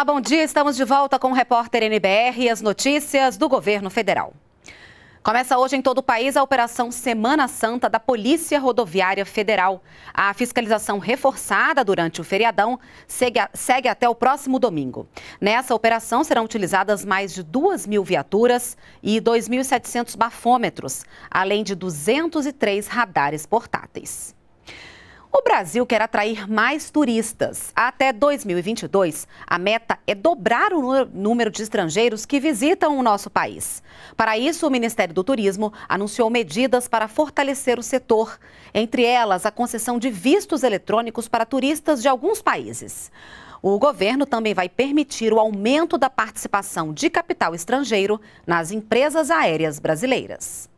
Olá, bom dia. Estamos de volta com o repórter NBR e as notícias do governo federal. Começa hoje em todo o país a Operação Semana Santa da Polícia Rodoviária Federal. A fiscalização reforçada durante o feriadão segue, segue, até o próximo domingo. Nessa operação serão utilizadas mais de 2 mil viaturas e 2.700 bafômetros, além de 203 radares portáteis. O Brasil quer atrair mais turistas. Até 2022, a meta é dobrar o número de estrangeiros que visitam o nosso país. Para isso, o Ministério do Turismo anunciou medidas para fortalecer o setor, entre elas a concessão de vistos eletrônicos para turistas de alguns países. O governo também vai permitir o aumento da participação de capital estrangeiro nas empresas aéreas brasileiras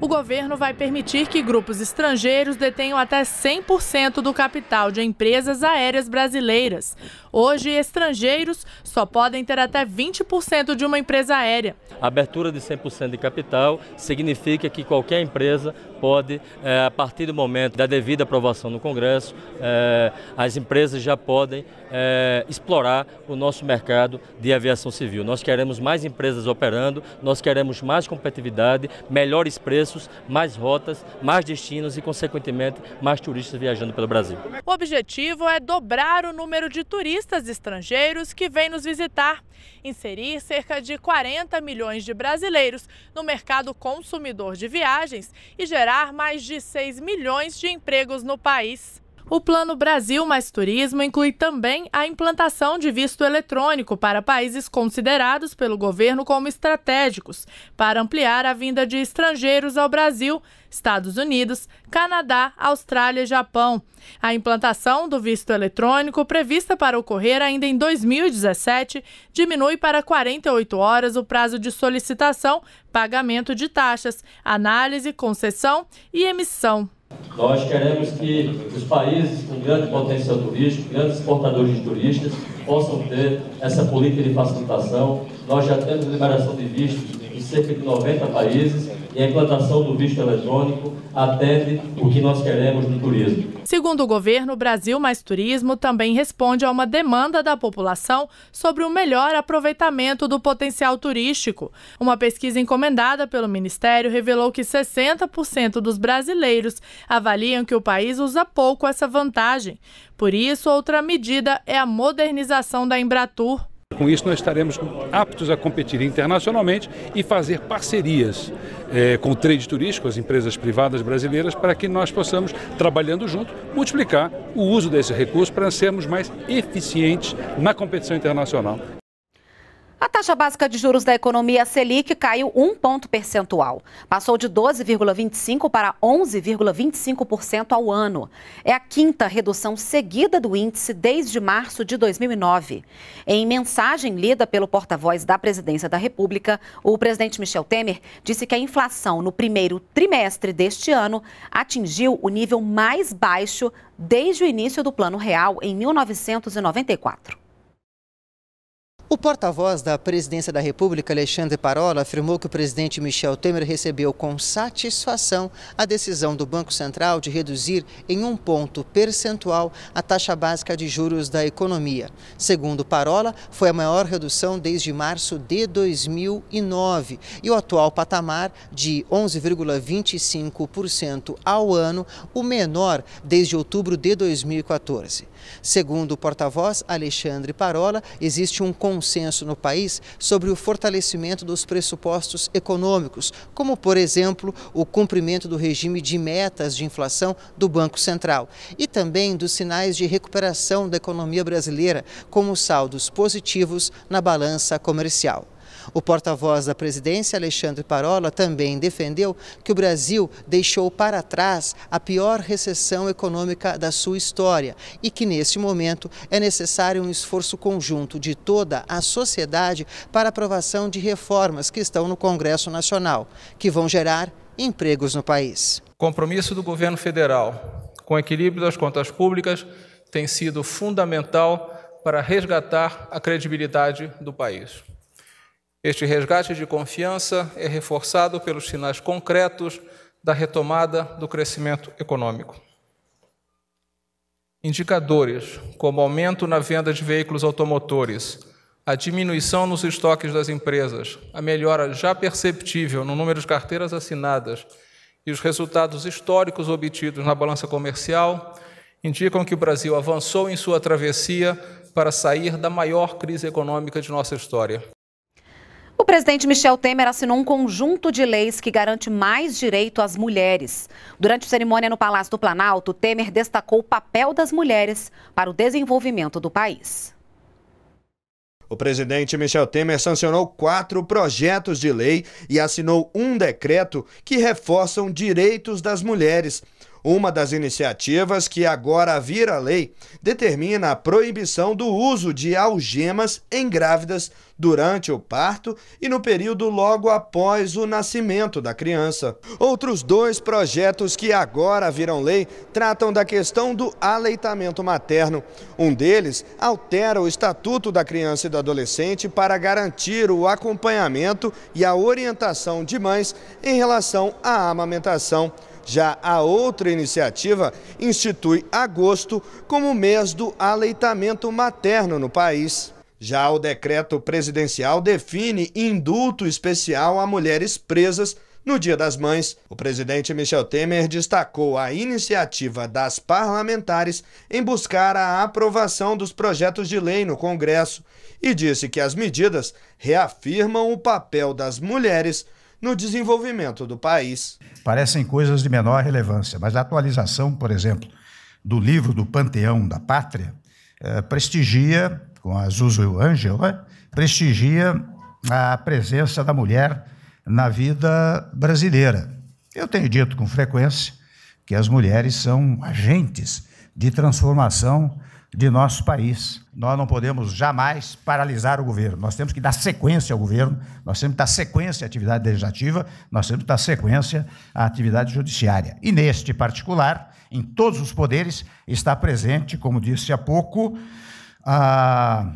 o governo vai permitir que grupos estrangeiros detenham até 100% do capital de empresas aéreas brasileiras. Hoje, estrangeiros só podem ter até 20% de uma empresa aérea. A abertura de 100% de capital significa que qualquer empresa pode, eh, a partir do momento da devida aprovação no Congresso, eh, as empresas já podem eh, explorar o nosso mercado de aviação civil. Nós queremos mais empresas operando, nós queremos mais competitividade, melhores preços, mais rotas, mais destinos e, consequentemente, mais turistas viajando pelo Brasil. O objetivo é dobrar o número de turistas turistas estrangeiros que vêm nos visitar, inserir cerca de 40 milhões de brasileiros no mercado consumidor de viagens e gerar mais de 6 milhões de empregos no país. O Plano Brasil Mais Turismo inclui também a implantação de visto eletrônico para países considerados pelo governo como estratégicos, para ampliar a vinda de estrangeiros ao Brasil, Estados Unidos, Canadá, Austrália e Japão. A implantação do visto eletrônico, prevista para ocorrer ainda em 2017, diminui para 48 horas o prazo de solicitação, pagamento de taxas, análise, concessão e emissão. Nós queremos que os países com grande potencial turístico, grandes exportadores de turistas, possam ter essa política de facilitação. Nós já temos liberação de vistos cerca de 90 países e a implantação do visto eletrônico atende o que nós queremos no turismo. Segundo o governo, o Brasil Mais Turismo também responde a uma demanda da população sobre o melhor aproveitamento do potencial turístico. Uma pesquisa encomendada pelo Ministério revelou que 60% dos brasileiros avaliam que o país usa pouco essa vantagem. Por isso, outra medida é a modernização da Embratur. Com isso, nós estaremos aptos a competir internacionalmente e fazer parcerias é, com o trade turístico, as empresas privadas brasileiras, para que nós possamos, trabalhando junto, multiplicar o uso desse recurso para sermos mais eficientes na competição internacional. A taxa básica de juros da economia Selic caiu um ponto percentual. Passou de 12,25% para 11,25% ao ano. É a quinta redução seguida do índice desde março de 2009. Em mensagem lida pelo porta-voz da Presidência da República, o presidente Michel Temer disse que a inflação no primeiro trimestre deste ano atingiu o nível mais baixo desde o início do Plano Real em 1994. O porta-voz da Presidência da República, Alexandre Parola, afirmou que o presidente Michel Temer recebeu com satisfação a decisão do Banco Central de reduzir em um ponto percentual a taxa básica de juros da economia. Segundo Parola, foi a maior redução desde março de 2009 e o atual patamar de 11,25% ao ano, o menor desde outubro de 2014. Segundo o porta-voz, Alexandre Parola, existe um consenso no país sobre o fortalecimento dos pressupostos econômicos, como, por exemplo, o cumprimento do regime de metas de inflação do Banco Central e também dos sinais de recuperação da economia brasileira, como saldos positivos na balança comercial. O porta-voz da presidência, Alexandre Parola, também defendeu que o Brasil deixou para trás a pior recessão econômica da sua história e que, neste momento, é necessário um esforço conjunto de toda a sociedade para aprovação de reformas que estão no Congresso Nacional, que vão gerar empregos no país. Compromisso do governo federal com o equilíbrio das contas públicas tem sido fundamental para resgatar a credibilidade do país. Este resgate de confiança é reforçado pelos sinais concretos da retomada do crescimento econômico. Indicadores como aumento na venda de veículos automotores, a diminuição nos estoques das empresas, a melhora já perceptível no número de carteiras assinadas e os resultados históricos obtidos na balança comercial indicam que o Brasil avançou em sua travessia para sair da maior crise econômica de nossa história. O presidente Michel Temer assinou um conjunto de leis que garante mais direito às mulheres. Durante a cerimônia no Palácio do Planalto, Temer destacou o papel das mulheres para o desenvolvimento do país. O presidente Michel Temer sancionou quatro projetos de lei e assinou um decreto que reforçam direitos das mulheres uma das iniciativas que agora vira lei determina a proibição do uso de algemas em grávidas durante o parto e no período logo após o nascimento da criança. Outros dois projetos que agora viram lei tratam da questão do aleitamento materno. Um deles altera o Estatuto da Criança e do Adolescente para garantir o acompanhamento e a orientação de mães em relação à amamentação. Já a outra iniciativa institui agosto como mês do aleitamento materno no país. Já o decreto presidencial define indulto especial a mulheres presas no Dia das Mães, o presidente Michel Temer destacou a iniciativa das parlamentares em buscar a aprovação dos projetos de lei no Congresso e disse que as medidas reafirmam o papel das mulheres no desenvolvimento do país. Parecem coisas de menor relevância, mas a atualização, por exemplo, do livro do Panteão da Pátria, eh, prestigia, com a Zuzu o Ângela né? prestigia a presença da mulher na vida brasileira. Eu tenho dito com frequência que as mulheres são agentes de transformação de nosso país. Nós não podemos jamais paralisar o governo. Nós temos que dar sequência ao governo, nós temos que dar sequência à atividade legislativa, nós temos que dar sequência à atividade judiciária. E neste particular, em todos os poderes, está presente, como disse há pouco, a,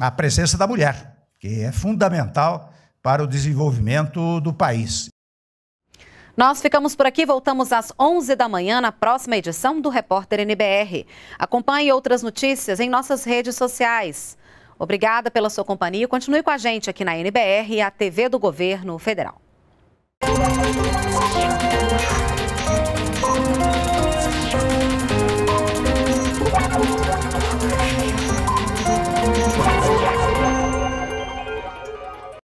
a presença da mulher, que é fundamental para o desenvolvimento do país. Nós ficamos por aqui, voltamos às 11 da manhã na próxima edição do Repórter NBR. Acompanhe outras notícias em nossas redes sociais. Obrigada pela sua companhia. Continue com a gente aqui na NBR e a TV do Governo Federal.